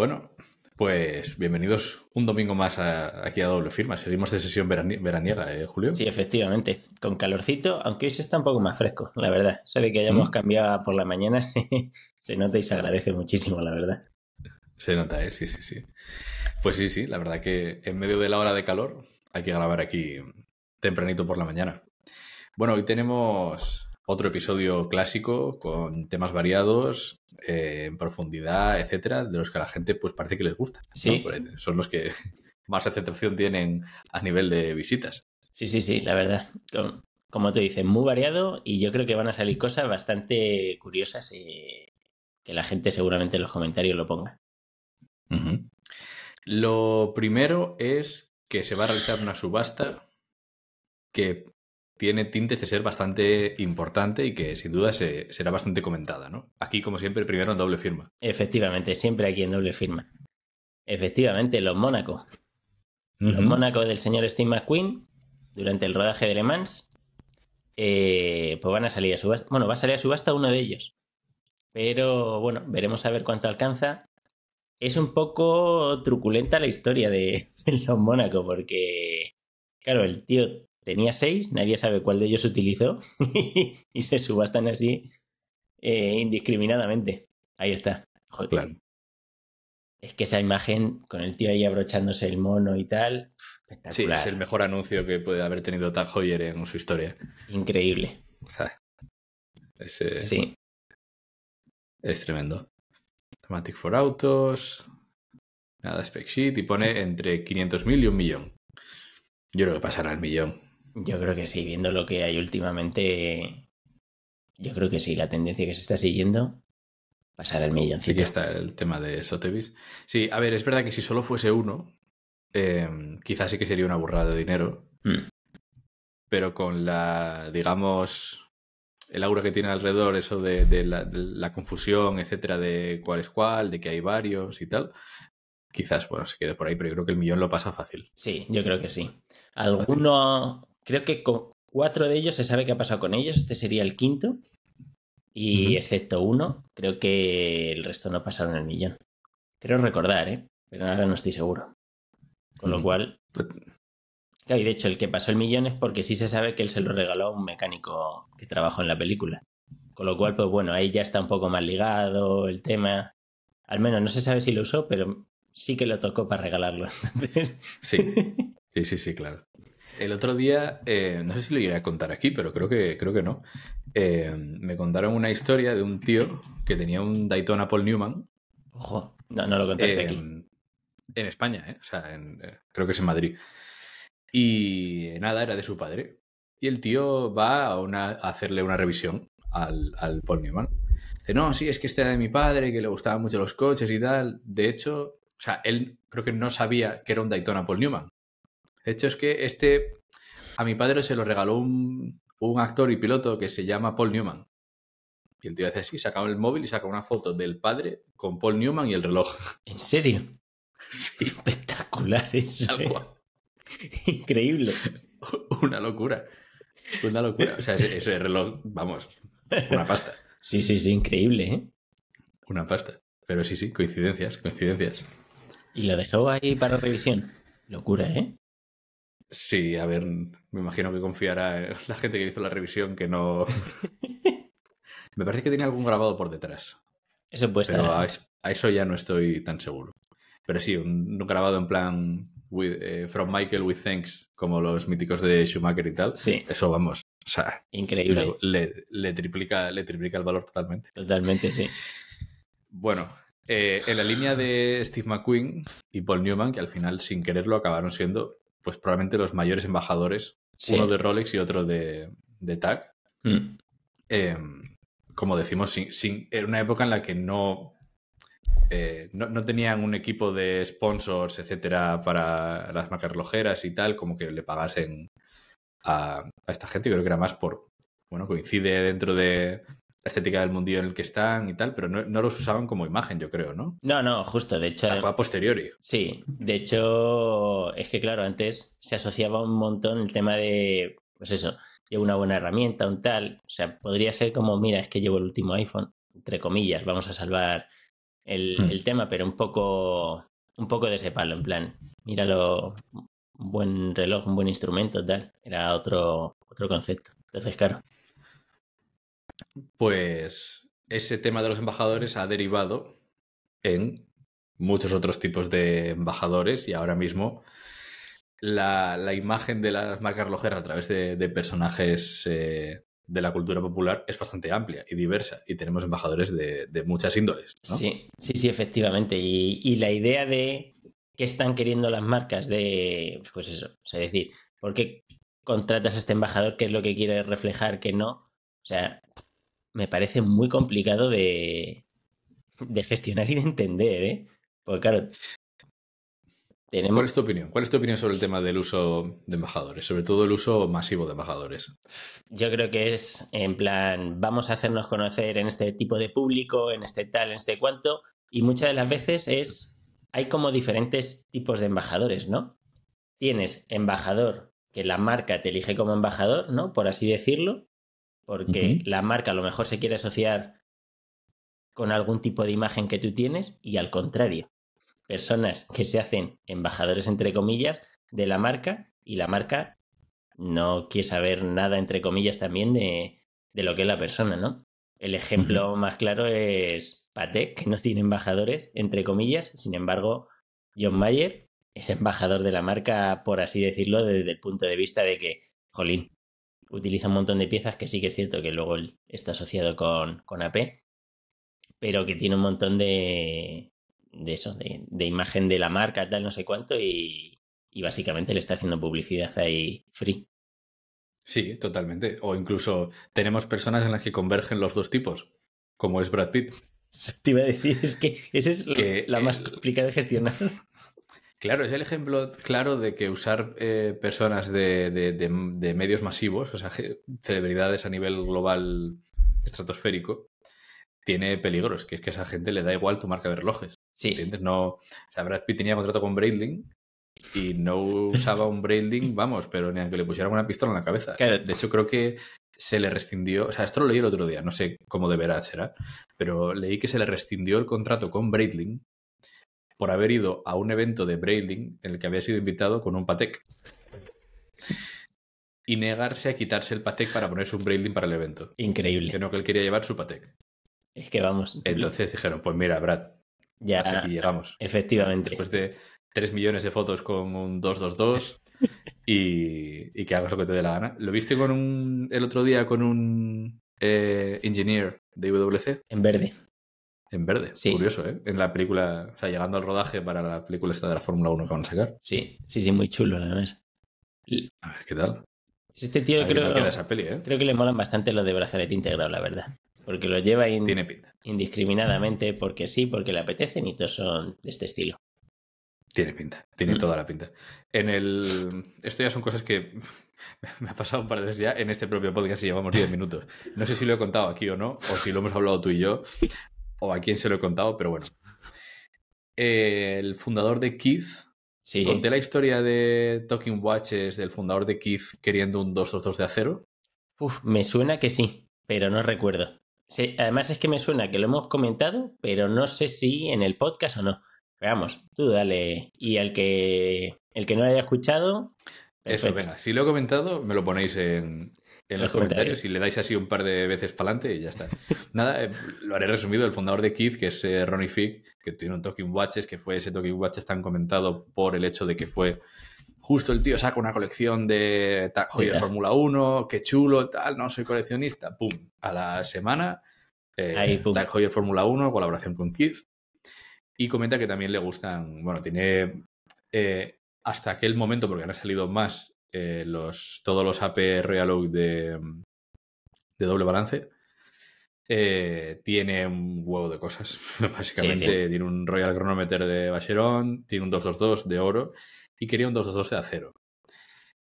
Bueno, pues bienvenidos un domingo más aquí a Doble Firma. Seguimos de sesión veraniega, ¿eh, Julio? Sí, efectivamente. Con calorcito, aunque hoy se está un poco más fresco, la verdad. Se que hayamos ¿Mm? cambiado por la mañana se, se nota y se agradece muchísimo, la verdad. Se nota, ¿eh? Sí, sí, sí. Pues sí, sí, la verdad que en medio de la hora de calor hay que grabar aquí tempranito por la mañana. Bueno, hoy tenemos otro episodio clásico con temas variados, eh, en profundidad, etcétera, de los que a la gente pues parece que les gusta. Sí. Son los que más aceptación tienen a nivel de visitas. Sí, sí, sí, la verdad. Como, te dicen, muy variado y yo creo que van a salir cosas bastante curiosas y que la gente seguramente en los comentarios lo ponga. Lo primero es que se va a realizar una subasta que tiene tintes de ser bastante importante y que sin duda será bastante comentada, ¿no? Aquí, como siempre, primero en doble firma. Efectivamente, siempre aquí en doble firma. Efectivamente, los Mónaco. Los Mónaco del señor Steve McQueen, durante el rodaje de Le Mans, eh, pues van a salir a subasta. Bueno, va a salir a subasta uno de ellos. Pero bueno, veremos a ver cuánto alcanza. Es un poco truculenta la historia de, de los Mónaco, porque, claro, el tío tenía seis, nadie sabe cuál de ellos utilizó y se subastan así eh, indiscriminadamente. Ahí está. Claro. Es que esa imagen con el tío ahí abrochándose el mono y tal, espectacular. Sí, es el mejor anuncio que puede haber tenido Tag Hoyer en su historia. Increíble. Sí. Es tremendo. Automatic for autos. Nada, spec sheet. Y pone entre 500.000 y un millón. Yo creo que pasará el millón. Yo creo que sí, viendo lo que hay últimamente, yo creo que sí, la tendencia que se está siguiendo, pasar el milloncito. Aquí está el tema de Sotheby's. Sí, a ver, es verdad que si solo fuese uno, em, quizás sí que sería una burrada de dinero. Hmm. Pero con la, digamos, el aura que tiene alrededor, eso de, la, de, la, confusión, etcétera, de cuál es cuál, de que hay varios y tal, quizás, bueno, se quede por ahí, pero yo creo que el millón lo pasa fácil. Sí, yo creo que sí. Alguno, creo que con cuatro de ellos se sabe qué ha pasado con ellos. Este sería el quinto. Y excepto uno, creo que el resto no pasaron el millón. Creo recordar, ¿eh? Pero ahora no estoy seguro. Con lo mm. cual. Pues de hecho, el que pasó el millón es porque sí se sabe que él se lo regaló a un mecánico que trabajó en la película. Con lo cual, pues bueno, ahí ya está un poco más ligado el tema. Al menos no se sabe si lo usó, pero sí que lo tocó para regalarlo. Sí. Sí, sí, sí, claro. El otro día, eh, no sé si lo iba a contar aquí, pero creo que, creo que no. Eh, me contaron una historia de un tío que tenía un Daytona Paul Newman. Ojo, no, lo contaste aquí. Eh, en, España, O sea, creo que es en Madrid. Y nada, era de su padre. Y el tío va a, hacerle una revisión al, Paul Newman. Dice, no, sí, es que este era de mi padre, que le gustaban mucho los coches y tal. De hecho, o sea, él creo que no sabía que era un Daytona Paul Newman. De hecho, es que este a mi padre se lo regaló un, actor y piloto que se llama Paul Newman. Y el tío hace así, saca el móvil y saca una foto del padre con Paul Newman y el reloj. ¿En serio? Espectacular eso. ¿eh? Increíble. Una locura. Una locura. O sea, ese, ese, reloj, vamos, una pasta. Sí, sí, sí, increíble, ¿eh? Una pasta. Pero sí, sí, coincidencias, coincidencias. Y lo dejó ahí para revisión. Locura, ¿eh? Sí, a ver, me imagino que confiará la gente que hizo la revisión que no. me parece que tiene algún grabado por detrás. Eso puede estar. Pero ¿eh? a, eso ya no estoy tan seguro. Pero sí, un, grabado en plan eh, From Michael with Thanks, como los míticos de Schumacher y tal. Sí. Eso vamos. O sea, increíble. Le, triplica, le triplica el valor totalmente. Totalmente, sí. Bueno, eh, en la línea de Steve McQueen y Paul Newman, que al final sin quererlo acabaron siendo pues probablemente los mayores embajadores, uno de Rolex y otro de, de TAG. Mm. Em, como decimos, sin, en una época en la que no, eh, no, no, tenían un equipo de sponsors, etcétera, para las marcas relojeras y tal, como que le pagasen a, a esta gente. Yo creo que era más por, bueno, coincide dentro de, la estética del mundillo en el que están y tal, pero no, no, los usaban como imagen, yo creo, ¿no? No, no, justo, de hecho... fue a posteriori. Sí, de hecho, es que claro, antes se asociaba un montón el tema de, pues eso, llevo una buena herramienta, un tal, o sea, podría ser como, mira, es que llevo el último iPhone, entre comillas, vamos a salvar hmm. el, tema, pero un poco, un poco de ese palo, en plan, míralo, un buen reloj, un buen instrumento, tal, era otro, otro concepto. Entonces, claro pues ese tema de los embajadores ha derivado en muchos otros tipos de embajadores y ahora mismo la, imagen de las marcas rojeras a través de, personajes eh, de la cultura popular es bastante amplia y diversa y tenemos embajadores de, muchas índoles. Sí, sí, sí, efectivamente. Y, la idea de qué están queriendo las marcas de, pues eso, o sea, decir, ¿por qué contratas a este embajador? ¿Qué es lo que quiere reflejar que no? O sea, me parece muy complicado de, de gestionar y de entender, ¿eh? Porque claro, tenemos... ¿Cuál es tu opinión? ¿Cuál es tu opinión sobre el tema del uso de embajadores? Sobre todo el uso masivo de embajadores. Yo creo que es en plan, vamos a hacernos conocer en este tipo de público, en este tal, en este cuanto, y muchas de las veces es, hay como diferentes tipos de embajadores, ¿no? Tienes embajador que la marca te elige como embajador, ¿no? Por así decirlo, porque la marca a lo mejor se quiere asociar con algún tipo de imagen que tú tienes y al contrario, personas que se hacen embajadores entre comillas de la marca y la marca no quiere saber nada entre comillas también de, lo que es la persona, ¿no? El ejemplo más claro es Patek, que no tiene embajadores entre comillas, sin embargo, John Mayer es embajador de la marca, por así decirlo, desde el punto de vista de que, jolín, utiliza un montón de piezas que sí que es cierto que luego está asociado con, con AP, pero que tiene un montón de, de eso, de, imagen de la marca, tal, no sé cuánto, y, básicamente le está haciendo publicidad ahí free. Sí, totalmente. O incluso tenemos personas en las que convergen los dos tipos, como es Brad Pitt. Te iba a decir, es que esa es la eh, más complicada de gestionar. Claro, es el ejemplo claro de que usar eh, personas de, medios masivos, o sea, celebridades a nivel global estratosférico, tiene peligros, que es que a esa gente le da igual tu marca de relojes. Sí. ¿Entiendes? No, Brad tenía contrato con Braidling y no usaba un Braidling, vamos, pero ni aunque le pusieran una pistola en la cabeza. De hecho, creo que se le rescindió, o sea, esto lo leí el otro día, no sé cómo deberá ser. será, pero leí que se le rescindió el contrato con braidling por haber ido a un evento de braiding en el que había sido invitado con un Patek. Y negarse a quitarse el Patek para ponerse un braiding para el evento. Increíble. Que no, que él quería llevar su Patek. Es que vamos. Entonces dijeron, pues mira, Brad, ya hasta aquí llegamos. Efectivamente. Después de 3 millones de fotos con un 222 y, y que hagas lo que te dé la gana. ¿Lo viste con un, el otro día con un eh, engineer de IWC? En verde. En verde, curioso, ¿eh? En la película, o sea, llegando al rodaje para la película esta de la Fórmula 1 que van a sacar. Sí, sí, sí, muy chulo, la A ver, ¿qué tal? Este tío ¿eh? creo, que le molan bastante lo de brazalete integrado, la verdad. Porque lo lleva indiscriminadamente, porque sí, porque le apetecen y todos son de este estilo. Tiene pinta, tiene mm. toda la pinta. En el. Esto ya son cosas que me ha pasado un par de veces ya en este propio podcast y llevamos 10 minutos. No sé si lo he contado aquí o no, o si lo hemos hablado tú y yo, o a quién se lo he contado, pero bueno. Eh, el fundador de Keith. Sí. Conté la historia de Talking Watches del fundador de Keith queriendo un 222 de acero. Uf, me suena que sí, pero no recuerdo. además es que me suena que lo hemos comentado, pero no sé si en el podcast o no. Veamos, tú dale. Y al que, el que no lo haya escuchado. Eso, venga. Si lo he comentado, me lo ponéis en, en los, comentarios. si y le dais así un par de veces para adelante y ya está. Nada, eh, lo haré resumido. El fundador de Kid, que es eh, Ronnie Fick, que tiene un Talking Watches, que fue ese Talking Watches tan comentado por el hecho de que fue justo el tío saca una colección de joyas de Fórmula 1, qué chulo, tal, no soy coleccionista. Pum, a la semana, eh, Ahí, Fórmula 1, colaboración con Kid. Y comenta que también le gustan, bueno, tiene eh, hasta aquel momento, porque han salido más eh, los, todos los AP Royal Oak mm, de, doble balance. Eh, tiene un huevo de cosas. Básicamente tiene. un Royal Chronometer de Bacheron, tiene un 222 de oro y quería un 222 de acero.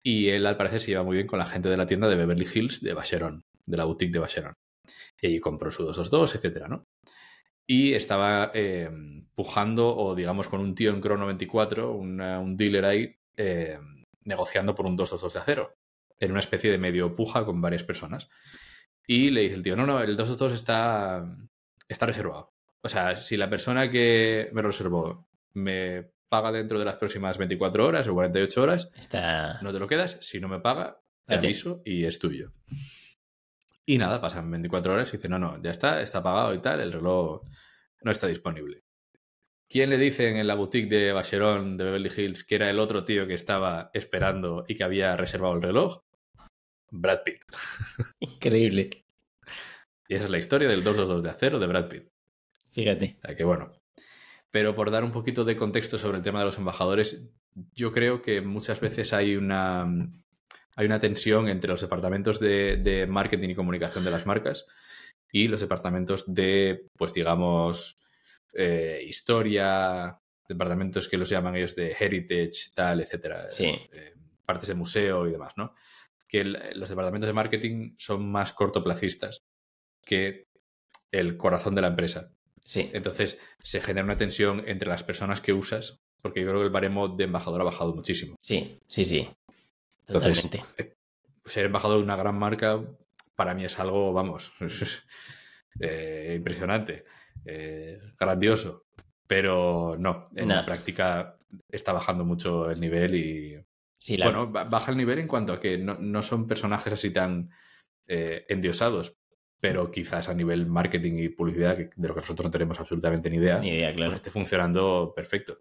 Y él al parecer se iba muy bien con la gente de la tienda de Beverly Hills de Bacheron, de la boutique de Bacheron. Y compró su 222, etcétera, ¿no? Y estaba eh, pujando, o digamos con un tío en Chrono 24, un dealer ahí, eh, negociando por un 222 de acero, en una especie de medio puja con varias personas. Y le dice el tío, no, no, el 222 está, está reservado. O sea, si la persona que me reservó me paga dentro de las próximas 24 horas o 48 horas, no te lo quedas. Si no me paga, te aviso y es tuyo. Y nada, pasan 24 horas y dice, no, no, ya está, está pagado y tal, el reloj no está disponible. ¿Quién le dicen en la boutique de Bacheron, de Beverly Hills que era el otro tío que estaba esperando y que había reservado el reloj? Brad Pitt. Increíble. Y esa es la historia del 222 de acero de Brad Pitt. Fíjate. bueno. Pero por dar un poquito de contexto sobre el tema de los embajadores, yo creo que muchas veces hay una, hay una tensión entre los departamentos de marketing y comunicación de las marcas y los departamentos de, pues digamos, eh, historia, departamentos que los llaman ellos de heritage, tal, etcétera. Eh, partes de museo y demás, ¿no? Que los departamentos de marketing son más cortoplacistas que el corazón de la empresa. Sí. Entonces se genera una tensión entre las personas que usas, porque yo creo que el baremo de embajador ha bajado muchísimo. Sí, sí, sí. Totalmente. Eh, ser embajador de una gran marca para mí es algo, vamos, impresionante. Eh, grandioso. Pero no, en la práctica está bajando mucho el nivel y. Bueno, baja el nivel en cuanto a que no, son personajes así tan eh, endiosados, pero quizás a nivel marketing y publicidad, de lo que nosotros no tenemos absolutamente ni idea, claro. esté funcionando perfecto.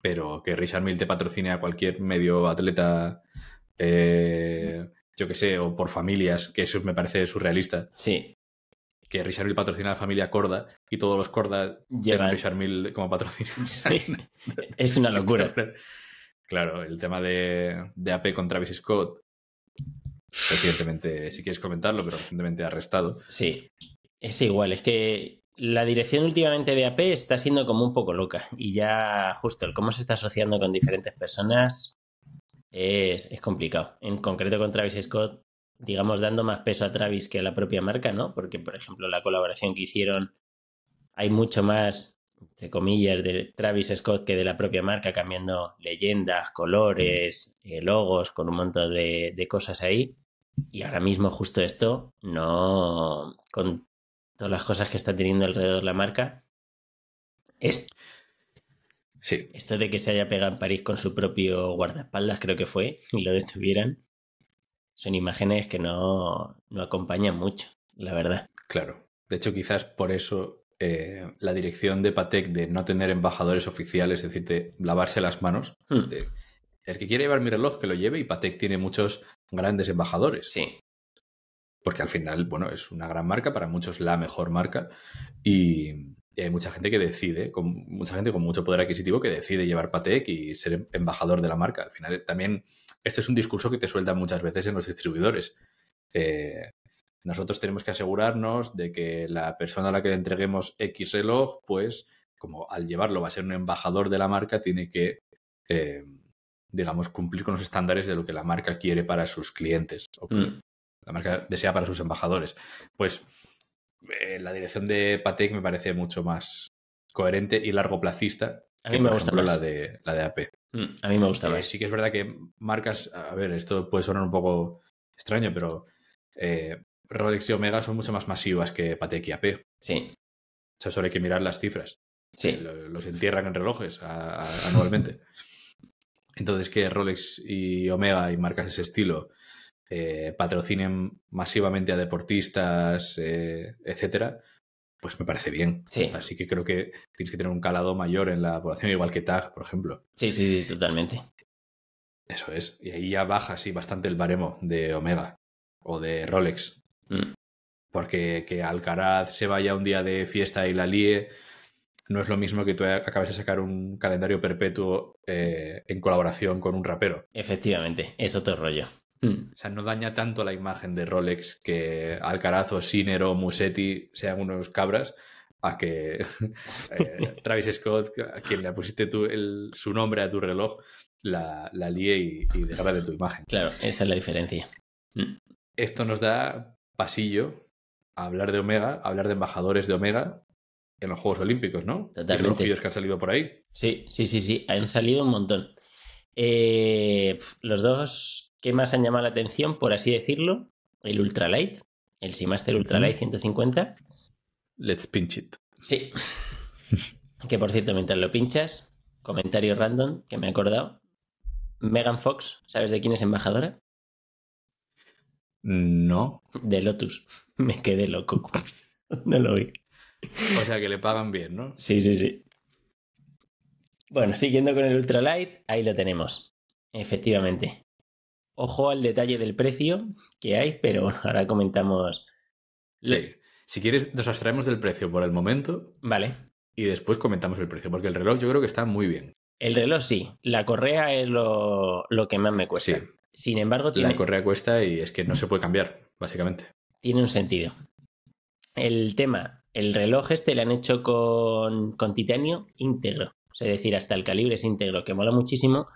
Pero que Richard Mille te patrocine a cualquier medio atleta, eh, yo que sé, o por familias, que eso me parece surrealista. Sí que Richard Mille patrocina a la familia Corda y todos los Corda llevan a Richard Mille como patrocinio. es una locura. Claro, el tema de, AP e con Travis Scott, recientemente, si quieres comentarlo, pero recientemente arrestado. Sí, es igual, es que la dirección últimamente de AP e está siendo como un poco loca y ya justo el cómo se está asociando con diferentes personas es complicado. En concreto con Travis Scott digamos, dando más peso a Travis que a la propia marca, ¿no? Porque, por ejemplo, la colaboración que hicieron, hay mucho más, entre comillas, de Travis Scott que de la propia marca, cambiando leyendas, colores, eh, logos, con un montón de, cosas ahí. Y ahora mismo justo esto, no, con todas las cosas que está teniendo alrededor la marca, Esto de que se haya pegado en París con su propio guardaespaldas, creo que fue, y lo detuvieran son imágenes que no, acompañan mucho, la verdad. Claro. De hecho, quizás por eso eh, la dirección de Patek de no tener embajadores oficiales, es decir, de lavarse las manos. Hmm. el que quiere llevar mi reloj, que lo lleve, y Patek tiene muchos grandes embajadores. Sí. Porque al final, bueno, es una gran marca, para muchos la mejor marca, y, hay mucha gente que decide, con, mucha gente con mucho poder adquisitivo que decide llevar Patek y ser embajador de la marca. Al final también este es un discurso que te suelta muchas veces en los distribuidores. Eh, nosotros tenemos que asegurarnos de que la persona a la que le entreguemos X reloj, pues como al llevarlo va a ser un embajador de la marca, tiene que, eh, digamos, cumplir con los estándares de lo que la marca quiere para sus clientes o que mm. la marca desea para sus embajadores. Pues eh, la dirección de Patek me parece mucho más coherente y largo placista que, me gusta la de, la de AP. Mm, a mí me gustaba. Eh, sí que es verdad que marcas, a ver, esto puede sonar un poco extraño, pero eh, Rolex y Omega son mucho más masivas que Patek y Sí. O sea, solo hay que mirar las cifras. Sí. Eh, los entierran en relojes anualmente. Entonces, que Rolex y Omega y marcas de ese estilo patrocinen masivamente a deportistas, etcétera, pues me parece bien. Sí. Así que creo que tienes que tener un calado mayor en la población, igual que Tag, por ejemplo. Sí, sí, sí, totalmente. Eso es. Y ahí ya baja así bastante el baremo de Omega o de Rolex. Mm. Porque que Alcaraz se vaya un día de fiesta y la líe no es lo mismo que tú acabes de sacar un calendario perpetuo eh, en colaboración con un rapero. Efectivamente, es otro rollo. Mm. O sea, no daña tanto la imagen de Rolex que Alcaraz o Sinner o Musetti sean unos cabras a que eh, Travis Scott, a quien le pusiste tu, su nombre a tu reloj, la, la líe y, y de tu imagen. Claro, esa es la diferencia. Mm. Esto nos da pasillo a hablar de Omega, a hablar de embajadores de Omega en los Juegos Olímpicos, ¿no? Totalmente. Los vídeos que han salido por ahí. Sí, sí, sí, sí, han salido un montón. Eh, los dos ¿Qué más han llamado la atención, por así decirlo? El Ultralight, el Simaster Ultralight 150. Let's pinch it. Sí. que por cierto, mientras lo pinchas, comentario random que me he acordado. Megan Fox, ¿sabes de quién es embajadora? No. De Lotus. Me quedé loco. no lo vi. O sea que le pagan bien, ¿no? Sí, sí, sí. Bueno, siguiendo con el ultralight, ahí lo tenemos. Efectivamente. Ojo al detalle del precio que hay, pero ahora comentamos. Sí. Si quieres, nos abstraemos del precio por el momento. Vale. Y después comentamos el precio, porque el reloj yo creo que está muy bien. El reloj sí. La correa es lo, que más me cuesta. Sí. Sin embargo, tiene... La correa cuesta y es que no se puede cambiar, básicamente. Tiene un sentido. El tema, el reloj este le han hecho con, con titanio íntegro. Es decir, hasta el calibre es íntegro, que mola muchísimo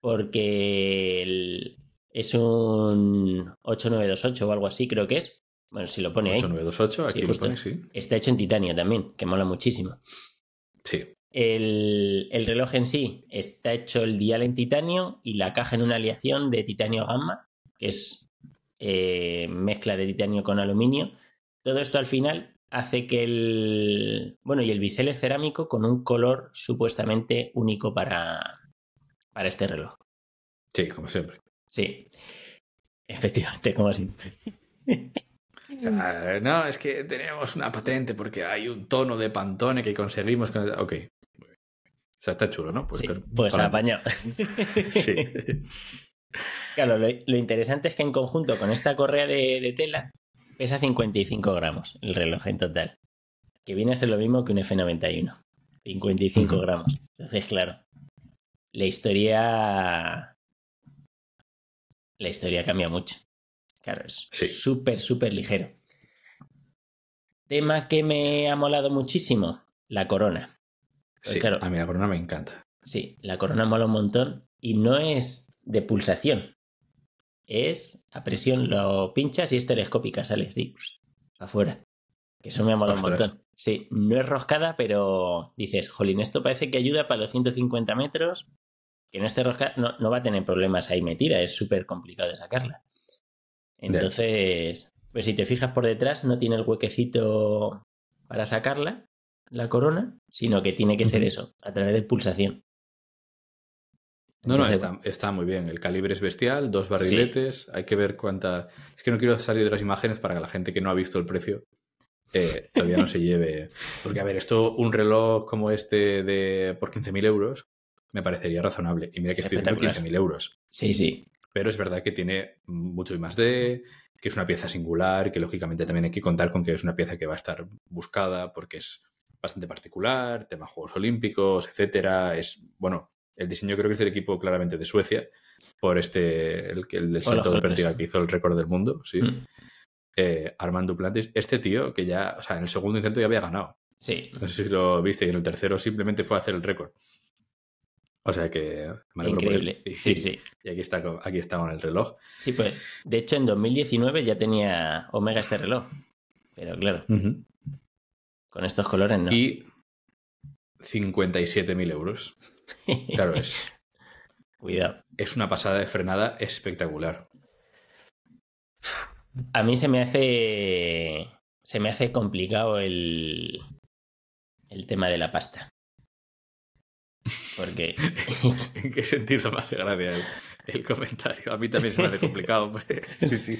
porque es un 8928 o algo así, creo que es. Bueno, si lo pone ahí. 8928, aquí Está hecho en titanio también, que mola muchísimo. Sí. El, reloj en sí está hecho el dial en titanio y la caja en una aleación de titanio gamma, que es eh, mezcla de titanio con aluminio. Todo esto al final hace que el. Bueno, y el bisel es cerámico con un color supuestamente único para, para este reloj. Sí, como siempre. Sí. Efectivamente, como siempre. no, es que tenemos una patente porque hay un tono de pantone que conseguimos con... Ok. O sea, está chulo, ¿no? Pues, pues apañado. sí. Claro, lo, interesante es que en conjunto con esta correa de, de, tela pesa 55 gramos el reloj en total. Que viene a ser lo mismo que un F91. 55 gramos. Entonces, claro, la historia la historia cambia mucho. Claro, es súper, súper ligero. Tema que me ha molado muchísimo, la corona. Pues sí, a mí la corona me encanta. Sí, la corona mola un montón y no es de pulsación. Es a presión, lo pinchas y es telescópica, sale, así, afuera. Que eso me ha molado un montón. Sí, no es roscada, pero dices, jolín, esto parece que ayuda para los 150 metros que en este rosca no, va a tener problemas ahí metida, es súper complicado de sacarla. Entonces, pues si te fijas por detrás, no tiene el huequecito para sacarla, la corona, sino que tiene que ser eso, a través de pulsación. No, no, está, muy bien. El calibre es bestial, dos barriletes, hay que ver cuánta... Es que no quiero salir de las imágenes para que la gente que no ha visto el precio eh, todavía no se lleve... Porque, a ver, esto, un reloj como este de por 15.000 euros, me parecería razonable. Y mira que es estoy 15.000 euros. Sí, sí. Pero es verdad que tiene mucho y más de que es una pieza singular, que lógicamente también hay que contar con que es una pieza que va a estar buscada porque es bastante particular, tema Juegos Olímpicos, etcétera. Es, bueno, el diseño creo que es del equipo claramente de Suecia, por este, el, que el salto de pértiga que hizo el récord del mundo, sí. Mm. Eh, Armando Plantis, este tío que ya, o sea, en el segundo intento ya había ganado. Sí. No sé si lo viste y en el tercero simplemente fue a hacer el récord. O sea que Increíble. sí, sí. Y aquí está, aquí está con el reloj. Sí, pues de hecho en 2019 ya tenía Omega este reloj. Pero claro, con estos colores no. Y 57.000 euros. Claro es. Cuidado. Es una pasada de frenada espectacular. A mí se me hace. Se me hace complicado el. El tema de la pasta. Porque... ¿En qué sentido me hace gracia el, comentario? A mí también se me hace complicado. sí, sí.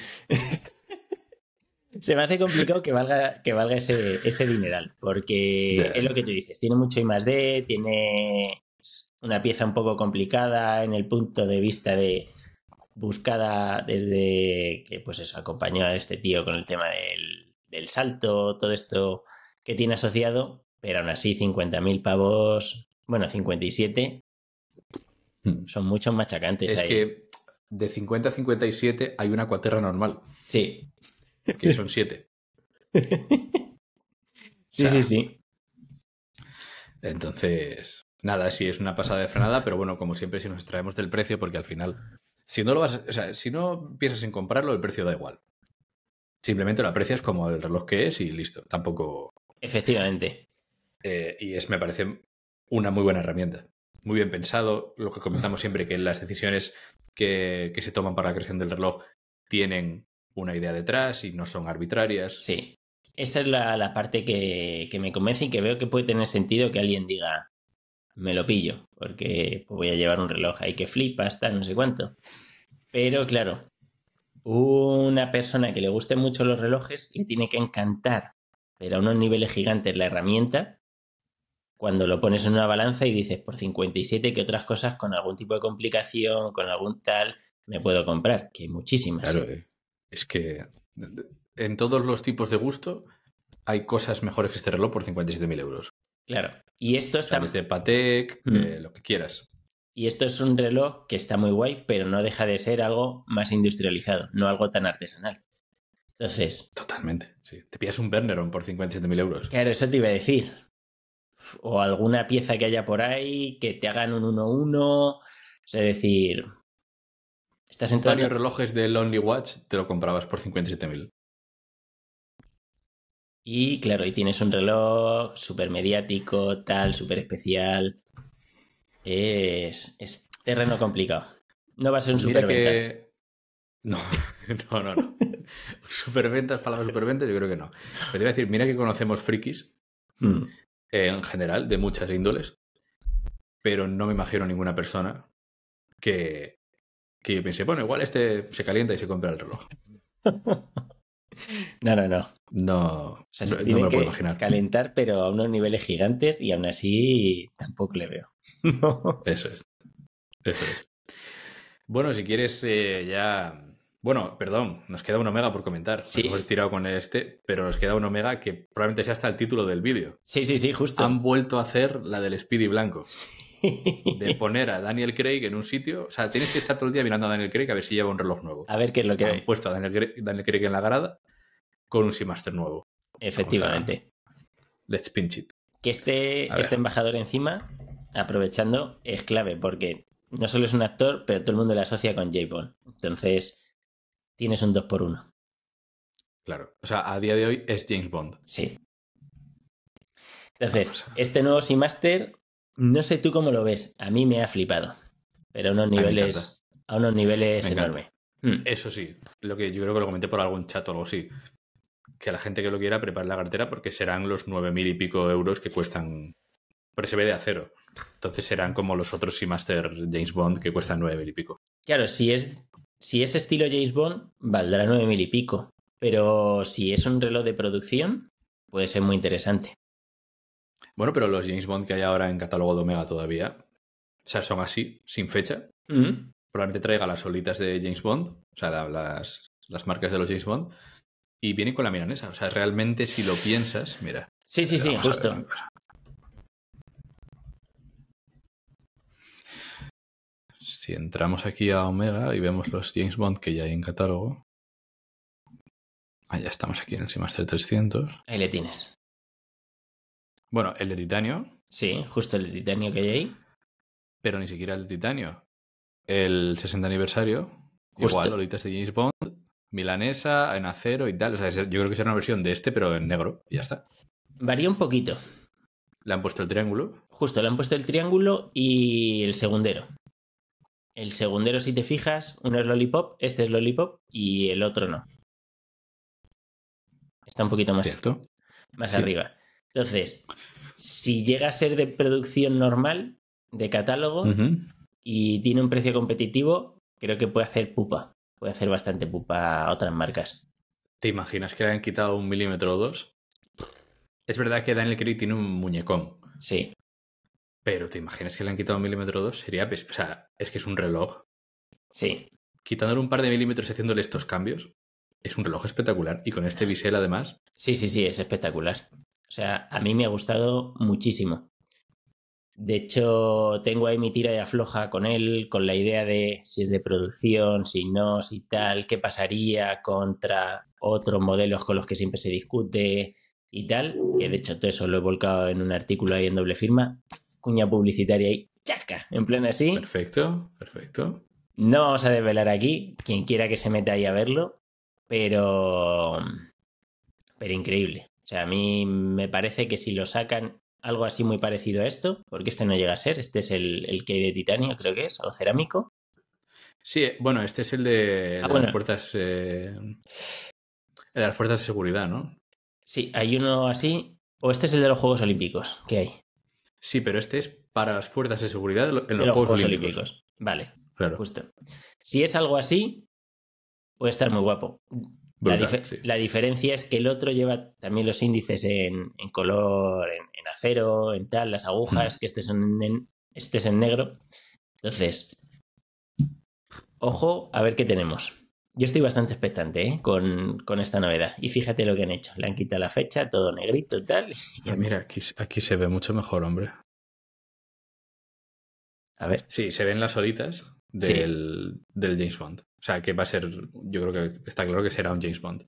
Se me hace complicado que valga, que valga ese, ese dineral, porque es lo que tú dices, tiene mucho I más D, tiene una pieza un poco complicada en el punto de vista de buscada desde que pues acompañó a este tío con el tema del, del salto, todo esto que tiene asociado, pero aún así 50.000 pavos bueno, 57 hmm. son muchos machacantes. Es que de 50 a 57 hay una cuaterra normal. Sí. Que son 7. sí, sí, sí. Entonces, nada, sí es una pasada de frenada, pero bueno, como siempre, si nos extraemos del precio, porque al final, si no lo vas, o sea, si no piensas en comprarlo, el precio da igual. Simplemente lo aprecias como el reloj que es y listo. Tampoco. Efectivamente. Eh, y es, me parece una muy buena herramienta. Muy bien pensado, lo que comentamos siempre, que las decisiones que, se toman para la creación del reloj tienen una idea detrás y no son arbitrarias. Sí, esa es la, parte que, me convence y que veo que puede tener sentido que alguien diga, me lo pillo, porque voy a llevar un reloj hay que flipa, hasta no sé cuánto. Pero claro, una persona que le guste mucho los relojes le tiene que encantar, pero a unos niveles gigantes la herramienta cuando lo pones en una balanza y dices por 57 que otras cosas con algún tipo de complicación, con algún tal, me puedo comprar, que hay muchísimas. Claro, eh, es que en todos los tipos de gusto hay cosas mejores que este reloj por 57.000 euros. Claro, y esto está... desde Patek, eh, mm. lo que quieras. Y esto es un reloj que está muy guay, pero no deja de ser algo más industrializado, no algo tan artesanal. Entonces. Totalmente, sí. Te pillas un Berneron por 57.000 euros. Claro, eso te iba a decir o alguna pieza que haya por ahí que te hagan un 1-1. Es decir, estás en Varios relojes del Lonely Watch te lo comprabas por 57.000. Y claro, y tienes un reloj súper mediático, tal, súper especial. Es, terreno complicado. No va a ser un super superventas. No, no, no. no. superventas, palabra superventas, yo creo que no. Pero te iba a decir, mira que conocemos frikis. Mm en general, de muchas índoles, pero no me imagino ninguna persona que, que piense, bueno, igual este se calienta y se compra el reloj. No, no, no. No, Calentar, pero a unos niveles gigantes y aún así tampoco le veo. Eso es. Eso es. Bueno, si quieres eh, ya bueno, perdón, nos queda un omega por comentar. Sí. Nos hemos tirado con este, pero nos queda un omega que probablemente sea hasta el título del vídeo. Sí, sí, sí, justo. Han vuelto a hacer la del Speedy Blanco. De poner a Daniel Craig en un sitio. O sea, tienes que estar todo el día mirando a Daniel Craig a ver si lleva un reloj nuevo. A ver qué es lo que. Han puesto a Daniel Craig, en la grada con un Seamaster nuevo. Efectivamente. Let's pinch it. Que este, este embajador encima, aprovechando, es clave porque no solo es un actor, pero todo el mundo le asocia con j paul Entonces tienes un 2 por 1 Claro, o sea, a día de hoy es James Bond. Sí. Entonces, este nuevo Seamaster, no sé tú cómo lo ves, a mí me ha flipado, pero a unos niveles, a, unos niveles enormes. Hmm. Eso sí, lo que yo creo que lo comenté por algún chat o algo así, que la gente que lo quiera prepare la cartera porque serán los nueve mil y pico euros que cuestan, pero se ve de acero. Entonces serán como los otros Seamaster James Bond que cuestan nueve y pico. Claro, si es si es estilo James Bond, valdrá 9.000 y pico. Pero si es un reloj de producción, puede ser muy interesante. Bueno, pero los James Bond que hay ahora en catálogo de Omega todavía, o sea, son así, sin fecha. Mm. Probablemente traiga las solitas de James Bond, o sea, las, las marcas de los James Bond, y vienen con la milanesa. O sea, realmente si lo piensas, mira. Sí, sí, sí, justo. si entramos aquí a Omega y vemos los James Bond que ya hay en catálogo, ah, ya estamos aquí en el Seamaster 300. Ahí le tienes. Bueno, el de titanio. Sí, justo el de titanio que hay ahí. Pero ni siquiera el de titanio. El 60 aniversario. Igual, ahorita es de James Bond, milanesa, en acero y tal. O sea, yo creo que será una versión de este, pero en negro. Y ya está. Varía un poquito. ¿Le han puesto el triángulo? Justo, le han puesto el triángulo y el segundero. El segundero, si te fijas, uno es Lollipop, este es Lollipop y el otro no. Está un poquito más, ¿Cierto? más arriba. Entonces, si llega a ser de producción normal, de catálogo, y tiene un precio competitivo, creo que puede hacer pupa. Puede hacer bastante pupa a otras marcas. ¿Te imaginas que le han quitado un milímetro o dos? Es verdad que Daniel Craig tiene un muñecón. Sí. Pero te imaginas que le han quitado un milímetro dos sería, o sea, es que es un reloj. Sí. Quitándole un par de milímetros y haciéndole estos cambios, es un reloj espectacular. Y con este bisel además. Sí, sí, sí, es espectacular. O sea, a mí me ha gustado muchísimo. De hecho, tengo ahí mi tira y afloja con él, con la idea de si es de producción, si no, si tal, qué pasaría contra otros modelos con los que siempre se discute y tal. Que de hecho todo eso lo he volcado en un artículo ahí en doble firma cuña publicitaria y chasca, en pleno así. Perfecto, perfecto. No vamos a desvelar aquí, quien quiera que se meta ahí a verlo, pero... Pero increíble. O sea, a mí me parece que si lo sacan algo así muy parecido a esto, porque este no llega a ser, este es el, que hay de titanio, creo que es, o cerámico. Sí, eh, bueno, este es el de, ah, las fuerzas... Eh, de las fuerzas de seguridad, ¿no? Sí, hay uno así, o este es el de los Juegos Olímpicos que hay. Sí, pero este es para las fuerzas de seguridad en los, Juegos, Olímpicos. Vale, justo. Si es algo así, puede estar muy guapo. la, diferencia es que el otro lleva también los índices en, color, en, acero, en tal, las agujas, que este son este es en negro. Entonces, ojo a ver qué tenemos yo estoy bastante expectante ¿eh? con, con, esta novedad. Y fíjate lo que han hecho. Le han quitado la fecha, todo negrito y tal. Ah, mira, aquí, se ve mucho mejor, hombre. A ver. Sí, se ven las solitas del, del James Bond. O sea, que va a ser, yo creo que está claro que será un James Bond.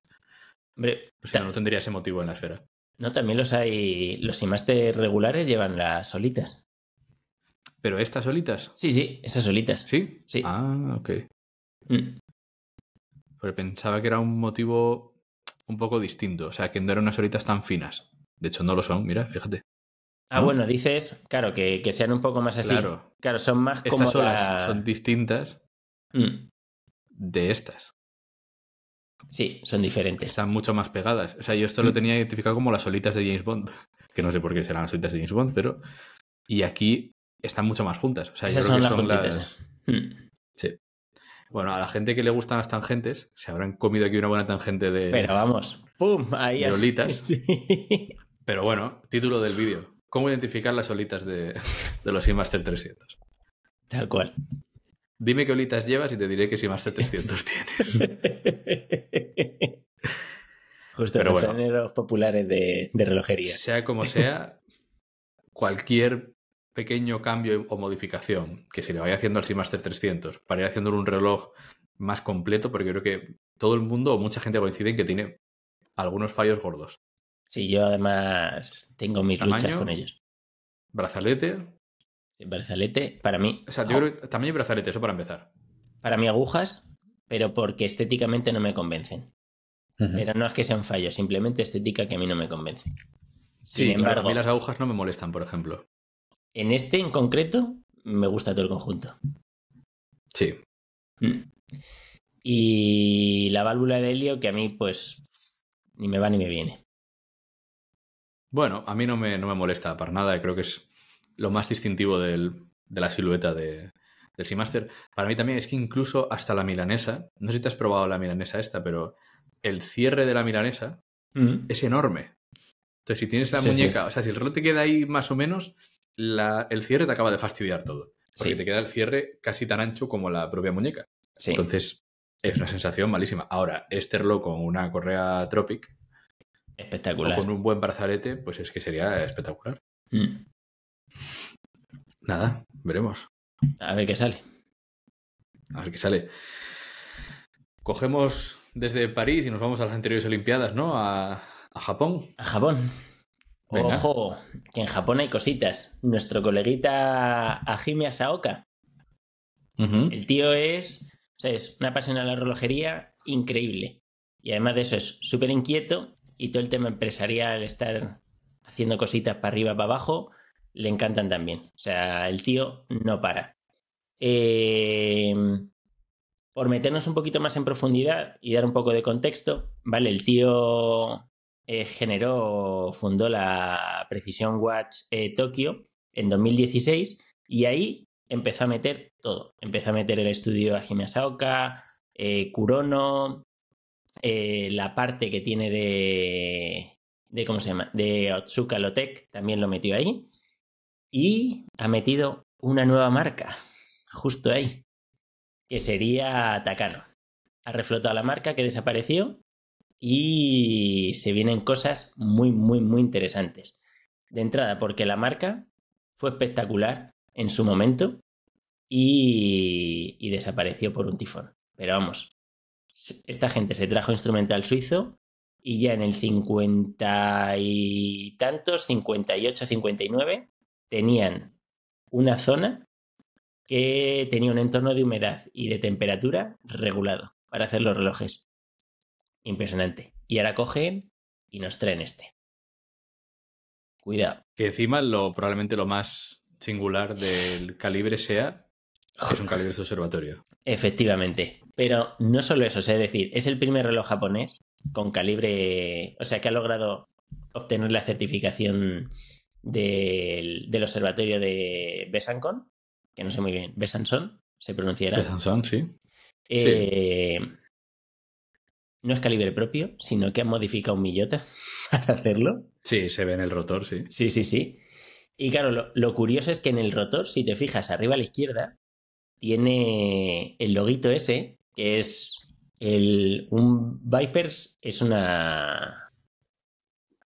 Hombre, o sea, no tendría ese motivo en la esfera. No, también los hay, los imáster regulares llevan las solitas. ¿Pero estas solitas. Sí, sí, esas solitas. ¿Sí? Sí. Ah, ok. Mm. Pero pensaba que era un motivo un poco distinto. O sea, que no eran unas solitas tan finas. De hecho, no lo son, mira, fíjate. Ah, bueno, dices, claro, que, que, sean un poco más así. Claro, son más como. Estas son distintas mm. de estas. Sí, son diferentes. Están mucho más pegadas. O sea, yo esto lo mm. tenía identificado como las solitas de James Bond. Que no sé por qué serán las solitas de James Bond, pero. Y aquí están mucho más juntas. O sea, Esas son las son juntitas, mm. Bueno, a la gente que le gustan las tangentes, se habrán comido aquí una buena tangente de. Pero vamos. ¡Pum! Ahí de olitas. Pero bueno, título del vídeo. ¿Cómo identificar las olitas de, de los Seamaster 300? Tal cual. Dime qué olitas llevas y te diré qué iMaster 300 tienes. Justo Pero los populares de relojería. Sea como sea, cualquier pequeño cambio o modificación que se le vaya haciendo al Seamaster 300 para ir haciéndole un reloj más completo, porque yo creo que todo el mundo o mucha gente coincide en que tiene algunos fallos gordos. Sí, yo además tengo mis luchas con ellos. Brazalete. brazalete, para mí. O sea, yo creo ah. que también hay brazalete, eso para empezar. Para mí agujas, pero porque estéticamente no me convencen. Pero no es que sean fallos, simplemente estética que a mí no me convence. Sin sí, embargo, a mí las agujas no me molestan, por ejemplo. En este en concreto, me gusta todo el conjunto. Sí. Mm. Y la válvula de helio, que a mí, pues, ni me va ni me viene. Bueno, a mí no me, molesta para nada. Creo que es lo más distintivo de la silueta de, del Seamaster. Para mí también es que incluso hasta la milanesa, no sé si te has probado la milanesa esta, pero el cierre de la milanesa mm. es enorme. Entonces, si tienes la muñeca, o sea, si el rote te queda ahí más o menos, el cierre te acaba de fastidiar todo. Porque te queda el cierre casi tan ancho como la propia muñeca. Entonces, es una sensación malísima. Ahora, Esterlo con una correa Tropic. Espectacular. con un buen brazalete, pues es que sería espectacular. Mm. Nada, veremos. A ver qué sale. A ver qué sale. Cogemos desde París y nos vamos a las anteriores Olimpiadas, ¿no? a Japón. A Japón. Ojo, que en Japón hay cositas. Nuestro coleguita Ajime Asaoka. El tío es, o sea, es una pasión a la relojería increíble. Y además de eso es súper inquieto y todo el tema empresarial, estar haciendo cositas para arriba, para abajo, le encantan también. O sea, el tío no para. Em, por meternos un poquito más en profundidad y dar un poco de contexto, ¿vale? El tío eh, generó, fundó la Precision Watch eh, Tokio en 2016 y ahí empezó a meter todo. Empezó a meter el estudio a Asaoka, eh, Kurono, la parte que tiene de, de, ¿cómo se llama? De Otsuka Lotec, también lo metió ahí. Y ha metido una nueva marca, justo ahí, que sería Takano. Ha reflotado la marca que desapareció y se vienen cosas muy, muy, muy interesantes. De entrada, porque la marca fue espectacular en su momento y, desapareció por un tifón. Pero vamos, esta gente se trajo instrumental suizo y ya en el 50 y tantos, 58, 59, tenían una zona que tenía un entorno de humedad y de temperatura regulado para hacer los relojes impresionante. Y ahora cogen y nos traen este. Cuidado. Que encima lo, probablemente lo más singular del calibre sea que es un calibre de observatorio. Efectivamente. Pero no solo eso, es decir, es el primer reloj japonés con calibre, o sea, que ha logrado obtener la certificación del, observatorio de Besancon, que no sé muy bien, Besanson, se pronunciará. Besanson, sí. Eh, sí no es calibre propio, sino que han modificado un millota para hacerlo. Sí, se ve en el rotor, sí. Sí, sí, sí. Y claro, lo, curioso es que en el rotor, si te fijas arriba a la izquierda, tiene el loguito ese, que es un Vipers, es una...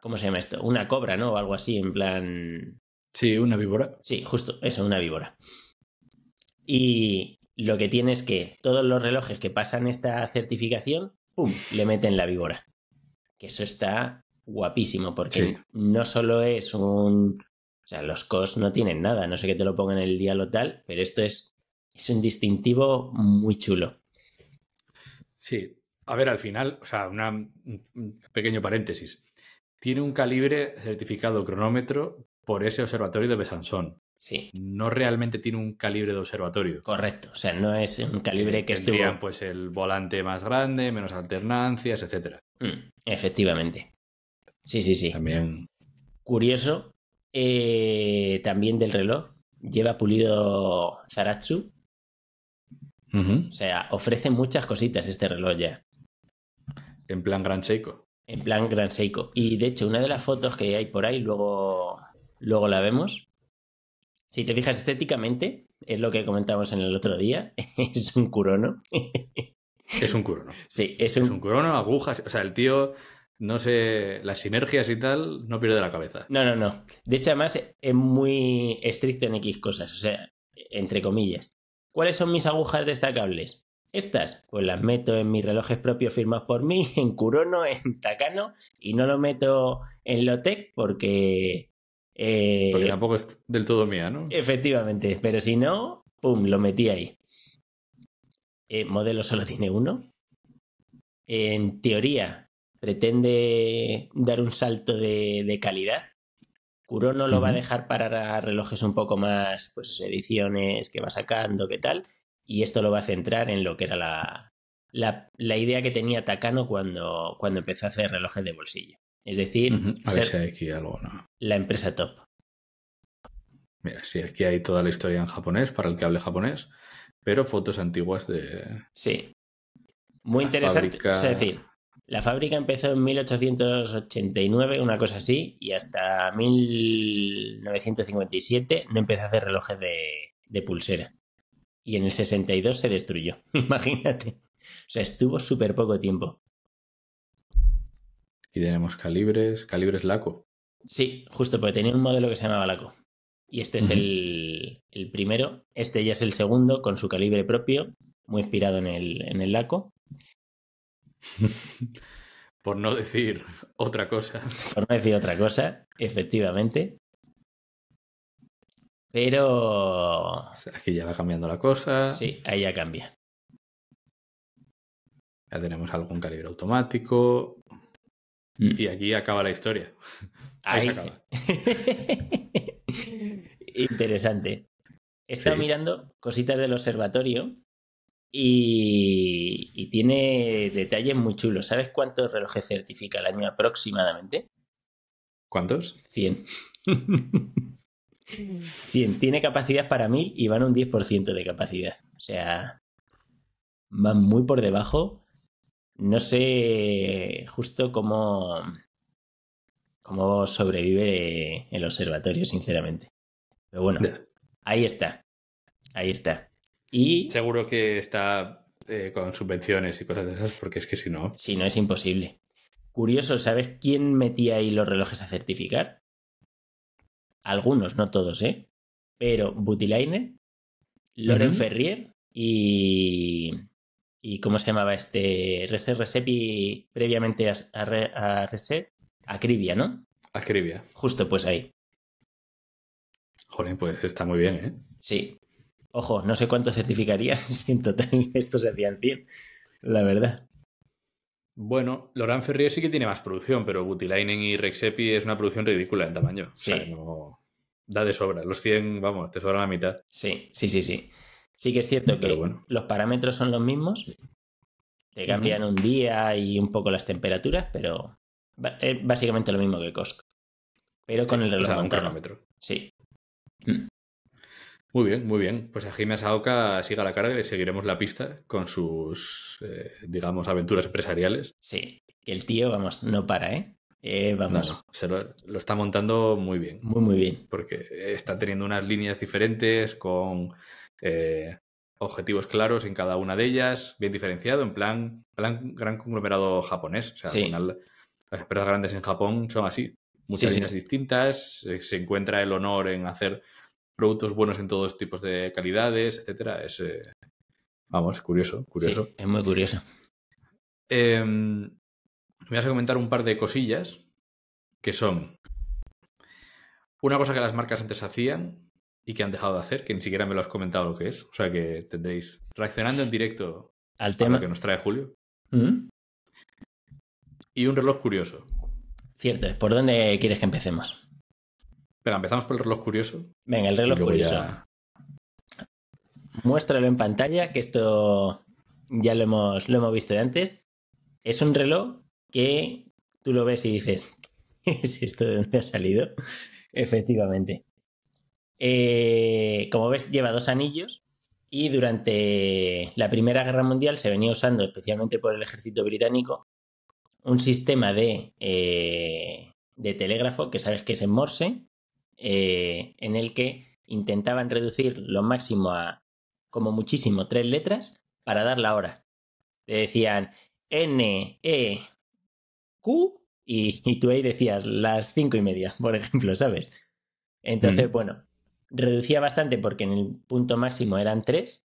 ¿Cómo se llama esto? Una cobra, ¿no? O algo así, en plan... Sí, una víbora. Sí, justo, eso, una víbora. Y lo que tiene es que todos los relojes que pasan esta certificación ¡pum!, le meten la víbora. Que eso está guapísimo, porque no solo es un... O sea, los cos no tienen nada, no sé qué te lo pongan en el o tal, pero esto es, es un distintivo muy chulo. Sí, a ver, al final, o sea, un pequeño paréntesis. Tiene un calibre certificado cronómetro por ese observatorio de Besançon. Sí. no realmente tiene un calibre de observatorio. Correcto, o sea, no es un calibre que, estuvo... pues el volante más grande, menos alternancias, etc. Mm, efectivamente. Sí, sí, sí. También. Curioso, eh, también del reloj, lleva pulido Zaratsu. O sea, ofrece muchas cositas este reloj ya. En plan Gran Seiko. En plan Gran Seiko. Y de hecho, una de las fotos que hay por ahí, luego, luego la vemos, si te fijas estéticamente, es lo que comentamos en el otro día, es un curono. Es un curono. Sí, es un... es un curono, agujas, o sea, el tío, no sé, las sinergias y tal, no pierde la cabeza. No, no, no. De hecho, además, es muy estricto en X cosas, o sea, entre comillas. ¿Cuáles son mis agujas destacables? Estas, pues las meto en mis relojes propios firmados por mí, en Curono, en tacano, y no lo meto en Lotec porque porque eh, tampoco es del todo mía, ¿no? Efectivamente, pero si no, ¡pum! Lo metí ahí. el eh, modelo solo tiene uno. En teoría, pretende dar un salto de, calidad. Curono lo va a dejar para relojes un poco más, pues ediciones que va sacando, qué tal. Y esto lo va a centrar en lo que era la, la, idea que tenía Takano cuando, cuando empezó a hacer relojes de bolsillo. Es decir, la empresa top. Mira, sí, aquí hay toda la historia en japonés para el que hable japonés, pero fotos antiguas de. Sí. Muy interesante. Es decir, la fábrica empezó en 1889, una cosa así, y hasta 1957 no empezó a hacer relojes de, de pulsera. Y en el 62 se destruyó, imagínate. O sea, estuvo súper poco tiempo. Y tenemos calibres, calibres Laco. Sí, justo, porque tenía un modelo que se llamaba Laco. Y este es el, primero. Este ya es el segundo, con su calibre propio, muy inspirado en el, en el Laco. Por no decir otra cosa. Por no decir otra cosa, efectivamente. Pero. Aquí ya va cambiando la cosa. Sí, ahí ya cambia. Ya tenemos algún calibre automático, y mm. aquí acaba la historia. Ahí, acaba. Interesante. He estado mirando cositas del observatorio y, tiene detalles muy chulos. ¿Sabes cuántos relojes certifica el año aproximadamente? ¿Cuántos? 100. 100. Tiene capacidad para mil y van un 10% de capacidad. O sea, van muy por debajo no sé justo cómo, cómo sobrevive el observatorio, sinceramente. Pero bueno, ahí está. Ahí está. Y. Seguro que está eh, con subvenciones y cosas de esas, porque es que si no. Si no, es imposible. Curioso, ¿sabes quién metía ahí los relojes a certificar? Algunos, no todos, ¿eh? Pero Butilaine, Loren Ferrier y y cómo se llamaba este Reset Reset previamente a, a, a Reset, Acribia, ¿no? Acribia. Justo pues ahí. Joder, pues está muy bien, ¿eh? Sí. Ojo, no sé cuánto certificarías si en total estos se hacían 100, la verdad. Bueno, Loran Ferrier sí que tiene más producción, pero Gutilainen y Rexepi es una producción ridícula en tamaño. Sí. no... Da de sobra. Los 100, vamos, te sobra la mitad. Sí, sí, sí, sí. Sí que es cierto que los parámetros son los mismos, te cambian un día y un poco las temperaturas, pero es básicamente lo mismo que Costco. Pero con el reloj. O un cronómetro. Sí. Mm. Muy bien, muy bien. Pues a Hajime Asaoka siga la carga y le seguiremos la pista con sus, eh, digamos, aventuras empresariales. Sí, que el tío, vamos, no para, ¿eh? eh vamos. lo, está montando muy bien. Muy, muy bien. Porque está teniendo unas líneas diferentes con eh, objetivos claros en cada una de ellas, bien diferenciado, en plan, gran conglomerado japonés. O sea, al final, las empresas grandes en Japón son así. Muchas líneas distintas, se encuentra el honor en hacer productos buenos en todos tipos de calidades, etcétera. Es, eh, vamos, curioso, curioso. es muy curioso. Em, me vas a comentar un par de cosillas que son una cosa que las marcas antes hacían, y que han dejado de hacer, que ni siquiera me lo has comentado lo que es. O sea que tendréis reaccionando en directo al tema que nos trae Julio. ¿Mm? Y un reloj curioso. Cierto, ¿por dónde quieres que empecemos? pero empezamos por el reloj curioso. Venga, el reloj curioso. Muéstralo en pantalla, que esto ya lo hemos, lo hemos visto antes. Es un reloj que tú lo ves y dices, ¿es esto de dónde ha salido? Efectivamente. Eh, como ves, lleva dos anillos y durante la Primera Guerra Mundial se venía usando, especialmente por el ejército británico, un sistema de, eh, de telégrafo, que sabes que es en Morse, eh, en el que intentaban reducir lo máximo a, como muchísimo, tres letras para dar la hora. Te decían N, E, Q y, tú ahí decías las cinco y media, por ejemplo, ¿sabes? Entonces, mm. bueno, reducía bastante porque en el punto máximo eran tres.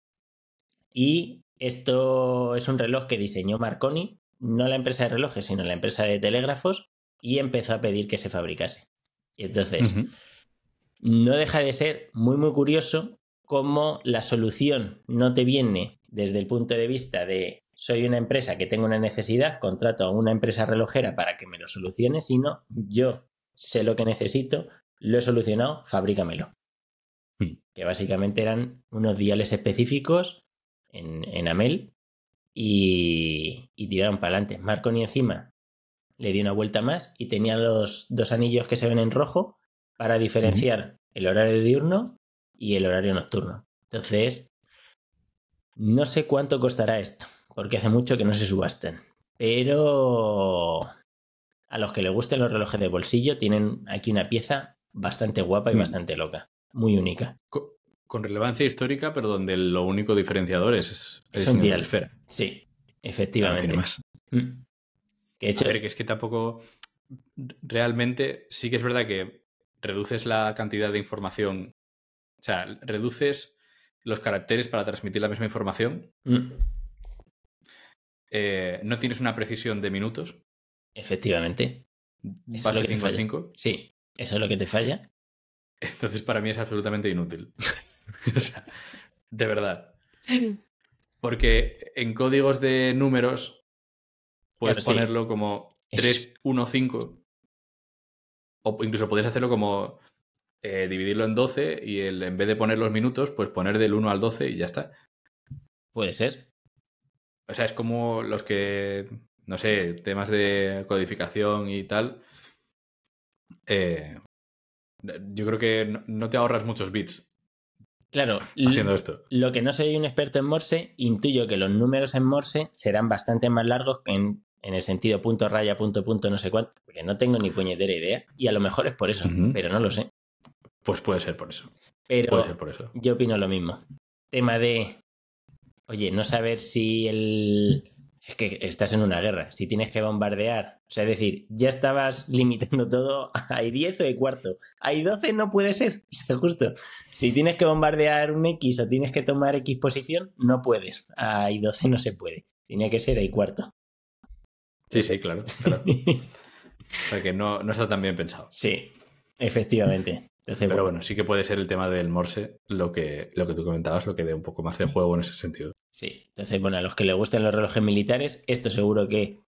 Y esto es un reloj que diseñó Marconi, no la empresa de relojes, sino la empresa de telégrafos, y empezó a pedir que se fabricase. Y entonces, no deja de ser muy, muy curioso cómo la solución no te viene desde el punto de vista de soy una empresa que tengo una necesidad, contrato a una empresa relojera para que me lo solucione, sino yo sé lo que necesito, lo he solucionado, fabrícamelo. Hmm. que básicamente eran unos diales específicos en, Amel y, tiraron para adelante. ni encima le dio una vuelta más y tenía los dos anillos que se ven en rojo para diferenciar el horario diurno y el horario nocturno. Entonces, no sé cuánto costará esto, porque hace mucho que no se subasten. Pero a los que les gusten los relojes de bolsillo tienen aquí una pieza bastante guapa y hmm. bastante loca muy única. Con, relevancia histórica, pero donde lo único diferenciador es, es Son la esfera. Sí, efectivamente. Mm. que es que tampoco realmente sí que es verdad que reduces la cantidad de información, o sea, reduces los caracteres para transmitir la misma información. Mm. Eh, no tienes una precisión de minutos. Efectivamente. Paso de 5 a 5. Sí, eso es lo que te falla. Entonces para mí es absolutamente inútil. o sea, de verdad. Porque en códigos de números puedes ponerlo como 3, 1, 5. o incluso puedes hacerlo como eh, dividirlo en 12 y en vez de poner los minutos, pues poner del 1 al 12 y ya está. Puede ser. O sea, es como los que, no sé, temas de codificación y tal, eh, yo creo que no te ahorras muchos bits. Claro, haciendo esto. Lo que no soy un experto en Morse, intuyo que los números en Morse serán bastante más largos que en, en el sentido punto, raya, punto, punto, no sé cuánto, porque no tengo ni puñetera idea. Y a lo mejor es por eso, pero no lo sé. Pues puede ser por eso. Pero puede ser por eso. Yo opino lo mismo. Tema de, oye, no saber si el, es que estás en una guerra. Si tienes que bombardear, o sea, es decir, ya estabas limitando todo. Hay 10 o hay cuarto. Hay 12, no puede ser. justo. Si tienes que bombardear un X o tienes que tomar X posición, no puedes. Hay 12, no se puede. Tenía que ser i cuarto. Sí, sí, claro. porque que no, no está tan bien pensado. Sí, efectivamente. Pero bueno, sí que puede ser el tema del Morse, lo que, lo que tú comentabas, lo que dé un poco más de juego en ese sentido. Sí, entonces, bueno, a los que le gusten los relojes militares, esto seguro que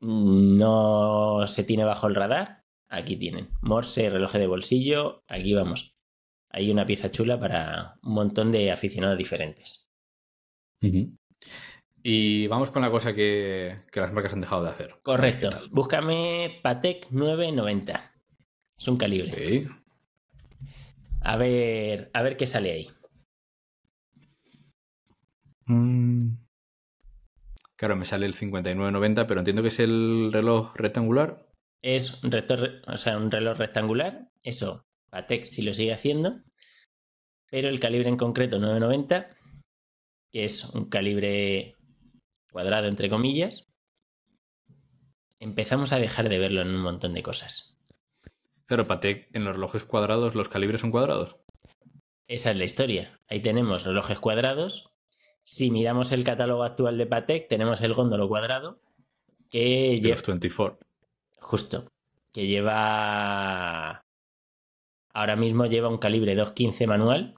mm, no se tiene bajo el radar. Aquí tienen Morse, reloj de bolsillo, aquí vamos. Hay una pieza chula para un montón de aficionados diferentes. Y vamos con la cosa que, las marcas han dejado de hacer. Correcto. Búscame Patek 990. Es un calibre. sí. A ver, a ver qué sale ahí. Mm. Claro, me sale el 5990, pero entiendo que es el reloj rectangular. Es un, o sea, un reloj rectangular. Eso, Patek sí lo sigue haciendo. Pero el calibre en concreto 990, que es un calibre cuadrado entre comillas, empezamos a dejar de verlo en un montón de cosas. Pero Patek, en los relojes cuadrados, ¿los calibres son cuadrados? Esa es la historia. Ahí tenemos relojes cuadrados. Si miramos el catálogo actual de Patek, tenemos el góndolo cuadrado. Que Justo. Que lleva. Ahora mismo lleva un calibre 2.15 manual.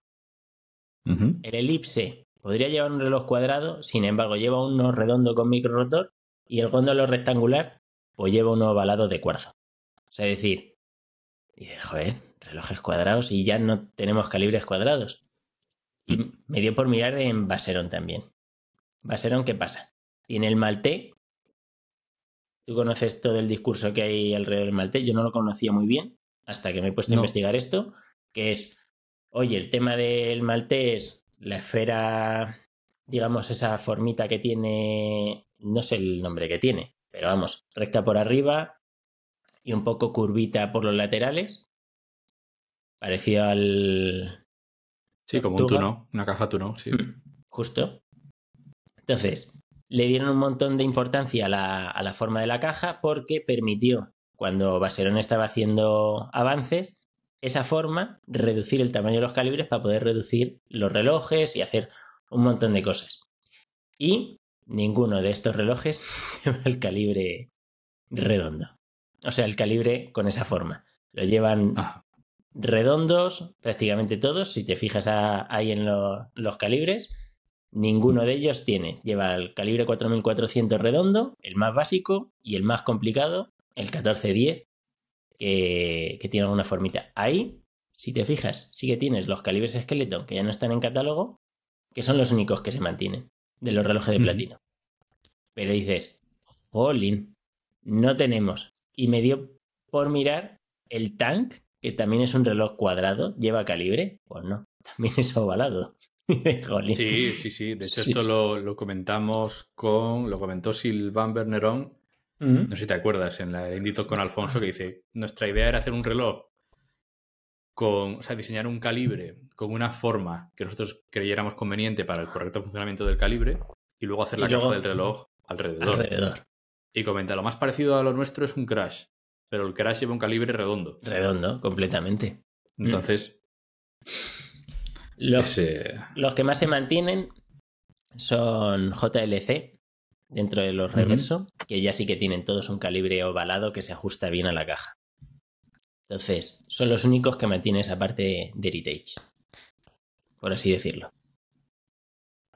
El elipse podría llevar un reloj cuadrado, sin embargo, lleva uno redondo con microrotor. rotor. Y el góndolo rectangular, pues lleva uno ovalado de cuarzo. O sea, es decir, y dije, joder, relojes cuadrados y ya no tenemos calibres cuadrados. Y me dio por mirar en Baserón también. Baserón, ¿qué pasa? Tiene el Malté. Tú conoces todo el discurso que hay alrededor del Malté. Yo no lo conocía muy bien hasta que me he puesto a investigar esto, que es, oye, el tema del Malté es la esfera, digamos, esa formita que tiene, no sé el nombre que tiene, pero vamos, recta por arriba, y un poco curvita por los laterales. Parecido al. Sí, como un tuno, una caja tuno, sí. Mm, justo. Entonces, le dieron un montón de importancia a la, a la forma de la caja porque permitió, cuando Baserón estaba haciendo avances, esa forma, reducir el tamaño de los calibres para poder reducir los relojes y hacer un montón de cosas. Y ninguno de estos relojes lleva el calibre redondo o sea, el calibre con esa forma. Lo llevan ah. redondos prácticamente todos, si te fijas ahí en los calibres, ninguno mm. de ellos tiene. Lleva el calibre 4400 redondo, el más básico y el más complicado, el 1410, que, que tiene alguna formita. Ahí, si te fijas, sí que tienes los calibres esqueleto que ya no están en catálogo, que son los únicos que se mantienen de los relojes de platino. Pero dices, jolín, no tenemos y me dio por mirar el tank, que también es un reloj cuadrado, lleva calibre, pues no, también es ovalado. sí, sí, sí. De hecho, esto lo, comentamos con. Lo comentó Silvan Bernerón. No sé si te acuerdas, en la Indito con Alfonso, que dice: Nuestra idea era hacer un reloj con. O sea, diseñar un calibre con una forma que nosotros creyéramos conveniente para el correcto funcionamiento del calibre y luego hacer la caja del reloj alrededor. Alrededor. Y comenta, lo más parecido a lo nuestro es un crash, pero el crash lleva un calibre redondo. Redondo, completamente. Mm. Entonces... Los, los que más se mantienen son JLC, dentro de los reverso, que ya sí que tienen todos un calibre ovalado que se ajusta bien a la caja. Entonces, son los únicos que mantienen esa parte de Heritage, por así decirlo.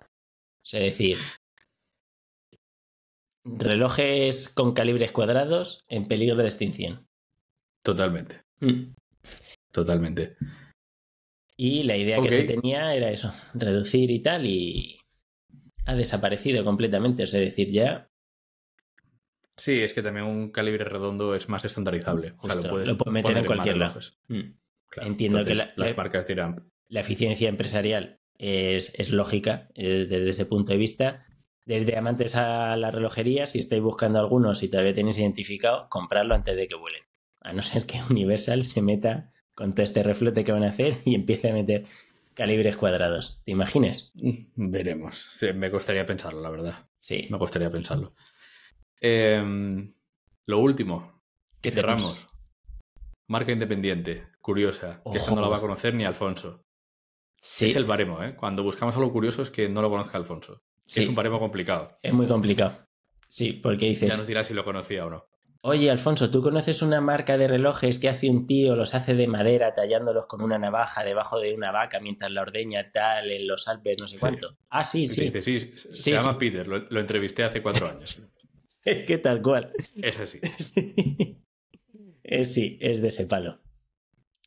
O sea, decir, Relojes con calibres cuadrados en peligro de extinción. Totalmente. Mm. Totalmente. Y la idea que se tenía era eso, reducir y tal, y ha desaparecido completamente. Es decir, ya Sí, es que también un calibre redondo es más estandarizable. o sea, lo puedes, meter en cualquier lado. Mm. Entiendo que la, eh, La eficiencia empresarial es, es lógica eh, desde ese punto de vista desde amantes a la relojería, si estáis buscando algunos si todavía tenéis identificado, comprarlo antes de que vuelen. A no ser que Universal se meta con todo este reflote que van a hacer y empiece a meter calibres cuadrados. ¿Te imaginas? Mm, veremos. me gustaría pensarlo, la verdad. Sí. Me gustaría pensarlo. Em, lo último, que cerramos. Marca independiente, curiosa, que no la va a conocer ni Alfonso. Sí. Es el baremo, ¿eh? Cuando buscamos algo curioso es que no lo conozca Alfonso. Es un baremo complicado. Es muy complicado. Sí, porque dices. Ya nos dirás si lo conocía o no. Oye, Alfonso, ¿tú conoces una marca de relojes que hace un tío, los hace de madera, tallándolos con una navaja debajo de una vaca mientras la ordeña tal en los Alpes, no sé cuánto? Ah, sí, sí. sí, se llama Peter, lo, entrevisté hace cuatro años. ¿Qué tal cual. Es así. sí, es de ese palo.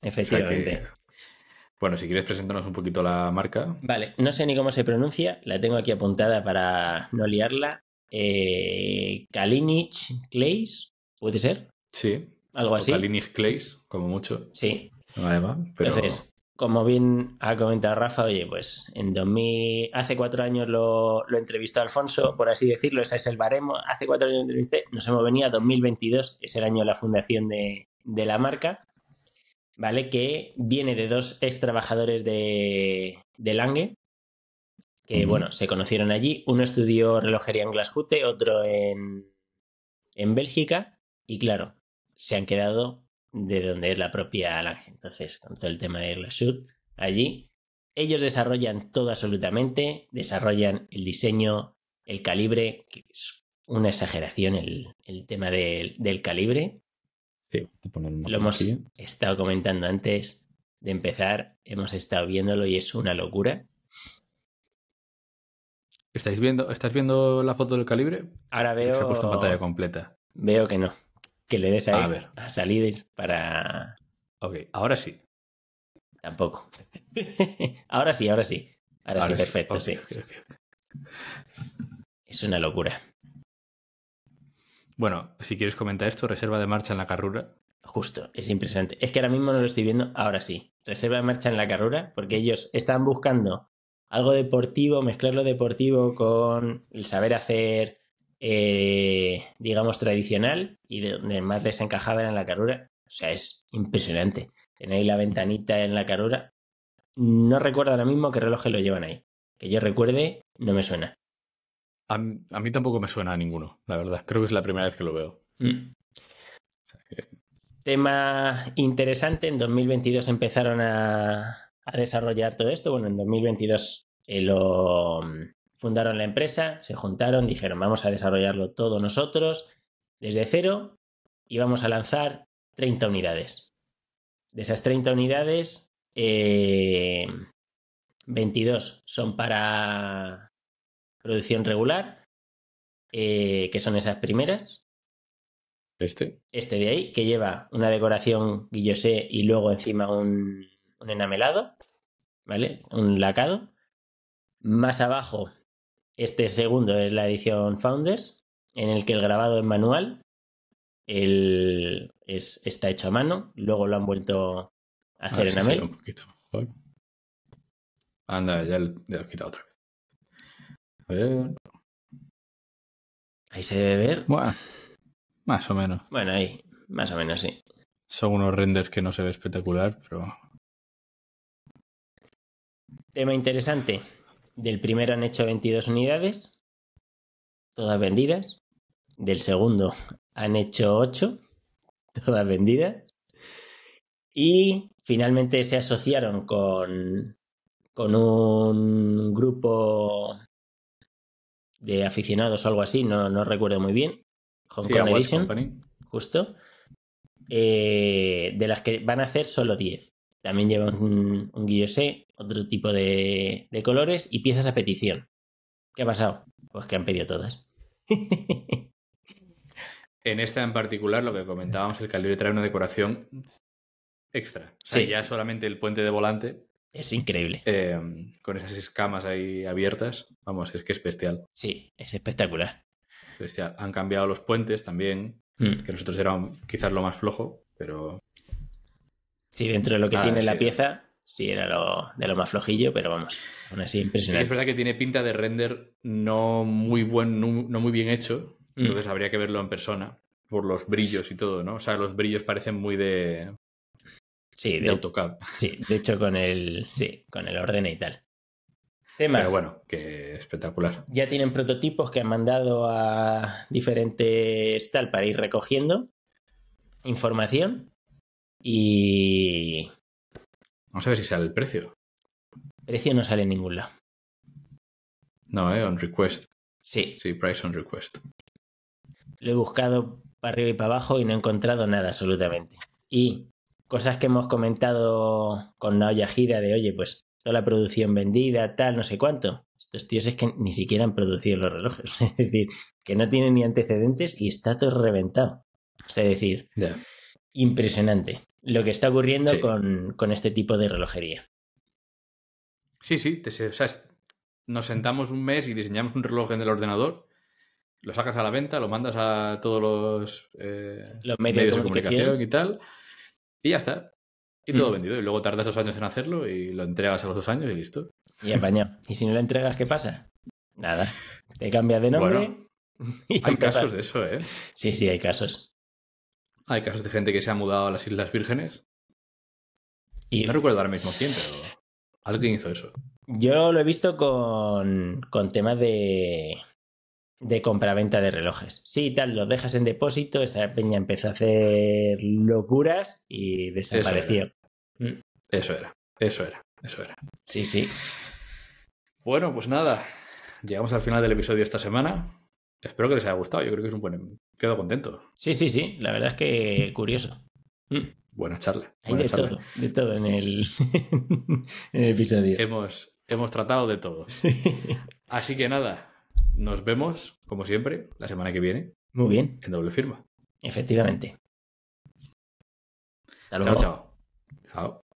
Efectivamente. Bueno, si quieres presentarnos un poquito la marca. Vale, no sé ni cómo se pronuncia, la tengo aquí apuntada para no liarla. Eh, Kalinich Clays, ¿puede ser? Sí. Algo así. Kalinich Clays, como mucho. Sí. Además, pero... Entonces, como bien ha comentado Rafa, oye, pues en 2000, hace cuatro años lo, entrevistó Alfonso, por así decirlo, ese es el baremo. Hace cuatro años lo entrevisté, nos hemos venido a 2022, es el año de la fundación de, de la marca. ¿vale? Que viene de dos ex trabajadores de, de Lange, que bueno, se conocieron allí. Uno estudió relojería en Glashütte, otro en, en Bélgica, y claro, se han quedado de donde es la propia Lange. Entonces, con todo el tema de Glashütte allí, ellos desarrollan todo absolutamente, desarrollan el diseño, el calibre, que es una exageración el, el tema del calibre, lo hemos estado comentando antes de empezar, hemos estado viéndolo y es una locura. ¿Estáis viendo, ¿Estás viendo la foto del calibre? Ahora veo. completa. Veo que no. Que le des a, a salir para. Ok, ahora sí. Tampoco. ahora sí, ahora sí. Ahora, sí, perfecto, sí. Es una locura. Bueno, si quieres comentar esto, reserva de marcha en la carrura. Justo, es impresionante. Es que ahora mismo no lo estoy viendo, ahora sí. Reserva de marcha en la carrura, porque ellos están buscando algo deportivo, mezclar lo deportivo con el saber hacer, eh, digamos, tradicional, y de donde más les encajaba en la carrura. O sea, es impresionante. Tenéis la ventanita en la carrura. No recuerdo ahora mismo qué relojes lo llevan ahí. Que yo recuerde, no me suena. A, mí tampoco me suena a ninguno, la verdad. Creo que es la primera vez que lo veo. Mm. Tema interesante, en 2022 empezaron a, desarrollar todo esto. Bueno, en 2022 eh, lo mm, fundaron la empresa, se juntaron, dijeron vamos a desarrollarlo todo nosotros desde cero y vamos a lanzar 30 unidades. De esas 30 unidades, 22 eh, son para producción regular, eh, que son esas primeras. Este. Este de ahí, que lleva una decoración guillosé y luego encima un, enamelado, ¿vale? Un lacado. Más abajo, este segundo es la edición Founders, en el que el grabado es manual, el, es, está hecho a mano, luego lo han vuelto a ah, hacer enamel. Un poquito Anda, ya, ya lo he quitado otra Ahí se debe ver. Bueno, más o menos. Bueno, ahí, más o menos, sí. Son unos renders que no se ve espectacular, pero. Tema interesante. Del primero han hecho 22 unidades, todas vendidas. Del segundo han hecho 8, todas vendidas. Y finalmente se asociaron con, con un grupo de aficionados o algo así, no, recuerdo muy bien. Hong Edition, justo. Eh, de las que van a hacer solo 10. También llevan un, guillose, otro tipo de, colores y piezas a petición. ¿Qué ha pasado? Pues que han pedido todas. en esta en particular, lo que comentábamos, el calibre trae una decoración extra. Ya solamente el puente de volante es increíble. Em, con esas escamas ahí abiertas. Vamos, es que es bestial. Sí, es espectacular. Han cambiado los puentes también, hmm. que nosotros era quizás lo más flojo, pero. Sí, dentro de lo que ah, tiene la pieza, sí era lo, de lo más flojillo, pero vamos, aún así impresionante. es verdad que tiene pinta de render no muy, buen, no, muy bien hecho, hmm. entonces habría que verlo en persona por los brillos y todo, ¿no? O sea, los brillos parecen muy de Sí, de, hecho con el, sí, con el orden y tal. Tema. Pero bueno, que espectacular. Ya tienen prototipos que han mandado a diferentes tal para ir recogiendo información y... Vamos a ver si sale el precio. Precio no sale en ningún lado. No, ¿eh? On request. Sí. Sí, price on request. Lo he buscado para arriba y para abajo y no he encontrado nada absolutamente. Y cosas que hemos comentado con Naoya Gira de, oye, pues toda la producción vendida, tal, no sé cuánto. Estos tíos es que ni siquiera han producido los relojes, es decir, que no tienen ni antecedentes y está todo reventado. es decir, impresionante lo que está ocurriendo con, con, este tipo de relojería. Sí, sí, o sea, nos sentamos un mes y diseñamos un reloj en el ordenador, lo sacas a la venta, lo mandas a todos los, eh, medios, de comunicación y tal y ya está. Y todo mm. vendido. Y luego tardas dos años en hacerlo y lo entregas a los dos años y listo. Y baño ¿Y si no lo entregas, qué pasa? Nada. Te cambias de nombre. hay casos de eso, ¿eh? Sí, sí, hay casos. Hay casos de gente que se ha mudado a las Islas Vírgenes. Y... No recuerdo ahora mismo quién, pero alguien hizo eso. Yo lo he visto con, con temas de, de compraventa de relojes. Sí, tal, lo dejas en depósito, esa peña empezó a hacer locuras y desapareció. Mm. Eso era, eso era, eso era. Sí, sí. Bueno, pues nada, llegamos al final del episodio esta semana. Espero que les haya gustado, yo creo que es un buen... Quedo contento. Sí, sí, sí, la verdad es que curioso. Mm. Buena charla. Hay de todo, de todo en el, episodio. Hemos, hemos tratado de todo. Así que nada, nos vemos, como siempre, la semana que viene. Muy bien. En doble firma. Efectivamente. Hasta luego. Chao, chao. Chao.